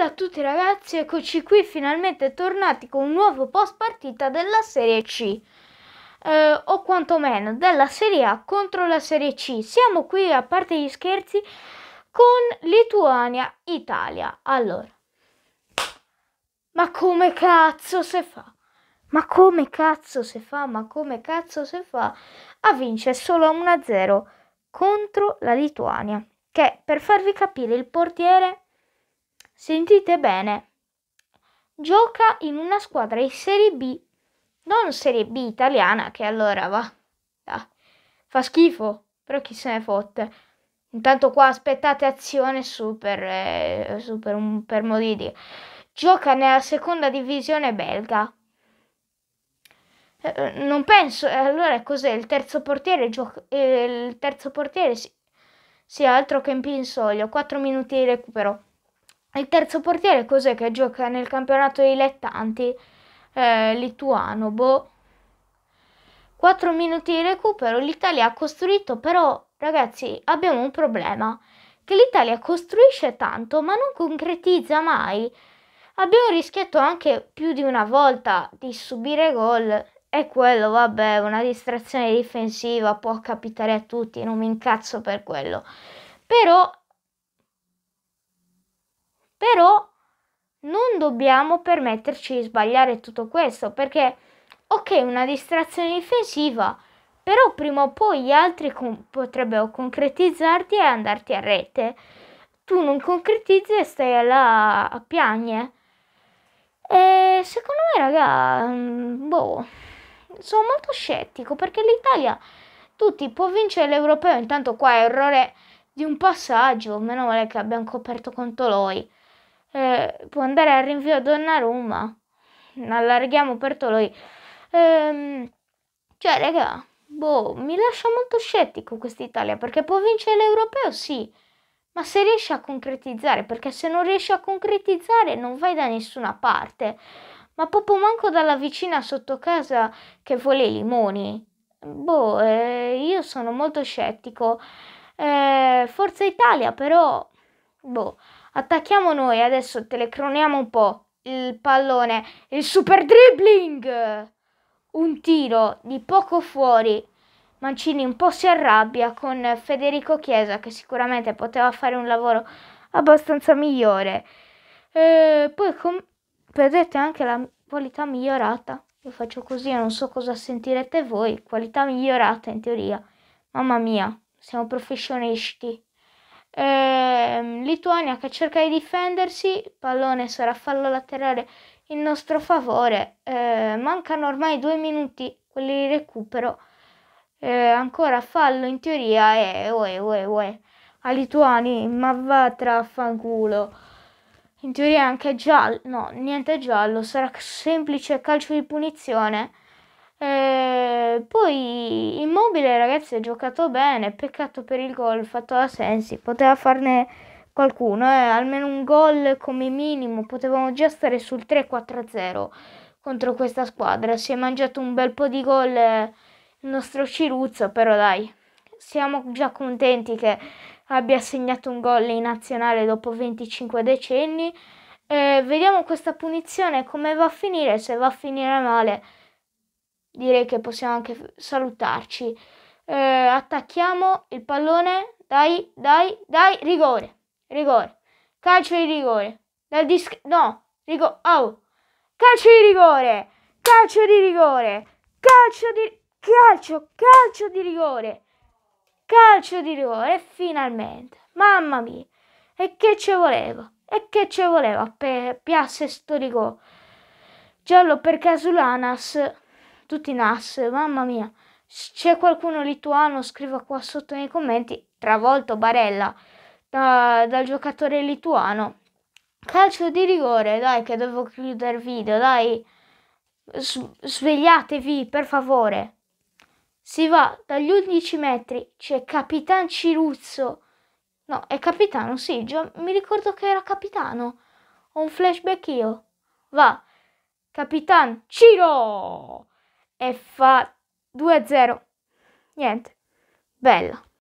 Buonasera a tutti ragazzi, eccoci qui finalmente tornati con un nuovo post partita della Serie C eh, o quantomeno della Serie A contro la Serie C. Siamo qui a parte gli scherzi con Lituania-Italia. Allora, ma come cazzo se fa? Ma come cazzo se fa? Ma come cazzo se fa? A vincere solo 1-0 contro la Lituania che per farvi capire il portiere Sentite bene, gioca in una squadra in Serie B, non Serie B italiana che allora va. Ah, fa schifo, però chi se ne fotte. Intanto qua aspettate azione su per, eh, su un, per modo di dire. Gioca nella seconda divisione belga. Eh, eh, non penso, eh, allora cos'è il terzo portiere? Gioca, eh, il terzo portiere si... sì altro che in pinsoglio, 4 minuti di recupero. Il terzo portiere cos'è che gioca nel campionato dilettanti eh, lituano? Boh. 4 minuti di recupero, l'Italia ha costruito, però ragazzi abbiamo un problema, che l'Italia costruisce tanto ma non concretizza mai. Abbiamo rischiato anche più di una volta di subire gol e quello, vabbè, una distrazione difensiva può capitare a tutti, non mi incazzo per quello. Però però non dobbiamo permetterci di sbagliare tutto questo perché, ok, una distrazione difensiva, però prima o poi gli altri com- potrebbero concretizzarti e andarti a rete. Tu non concretizzi e stai là a piagne. E secondo me, raga, mm, boh, sono molto scettico perché l'Italia, tutti può vincere l'Europeo, intanto qua è errore di un passaggio, meno male che abbiamo coperto contro Toloi eh, può andare al rinvio a Donnarumma. Allarghiamo Pertoloi. Ehm, cioè, raga, boh, mi lascia molto scettico quest'Italia perché può vincere l'Europeo, sì, ma se riesce a concretizzare, perché se non riesce a concretizzare non vai da nessuna parte. Ma proprio manco dalla vicina sotto casa che vuole i limoni. Boh, eh, io sono molto scettico. Eh, Forza Italia, però, boh attacchiamo noi, adesso telecroniamo un po' il pallone, il super dribbling! Un tiro di poco fuori. Mancini un po' si arrabbia con Federico Chiesa che sicuramente poteva fare un lavoro abbastanza migliore. E poi com- vedete anche la qualità migliorata. Io faccio così, non so cosa sentirete voi. Qualità migliorata in teoria. Mamma mia, siamo professionisti. Eh, Lituania che cerca di difendersi, pallone sarà fallo laterale in nostro favore. Eh, mancano ormai due minuti quelli di recupero. Eh, ancora fallo in teoria e uè uè uè. A Lituani, ma va tra fanculo. In teoria anche giallo, no, niente giallo, sarà semplice calcio di punizione. Eh, poi in Immobile, ragazzi, ha giocato bene. Peccato per il gol fatto da Sensi. Poteva farne qualcuno, eh? almeno un gol come minimo. Potevamo già stare sul 3-4-0 contro questa squadra. Si è mangiato un bel po' di gol eh, il nostro Ciruzzo, però dai, siamo già contenti che abbia segnato un gol in nazionale dopo 25 decenni. Eh, vediamo questa punizione come va a finire, se va a finire male direi che possiamo anche salutarci. Eh, attacchiamo il pallone, dai, dai, dai, rigore, rigore, calcio di rigore, dal disc, no, rigore, oh, calcio di rigore, calcio di rigore, calcio di, calcio, calcio di rigore, calcio di rigore, finalmente, mamma mia, e che ci voleva, e che ci voleva per piasse sto rigore, giallo per Casulanas, tutti in asse, mamma mia. C'è qualcuno lituano, scriva qua sotto nei commenti, travolto Barella da, dal giocatore lituano. Calcio di rigore, dai che devo chiudere il video, dai. svegliatevi, per favore. Si va dagli 11 metri, c'è Capitan Ciruzzo. No, è capitano, sì, già mi ricordo che era capitano. Ho un flashback io. Va, Capitan Ciro! e fa 2-0. Niente. Bella.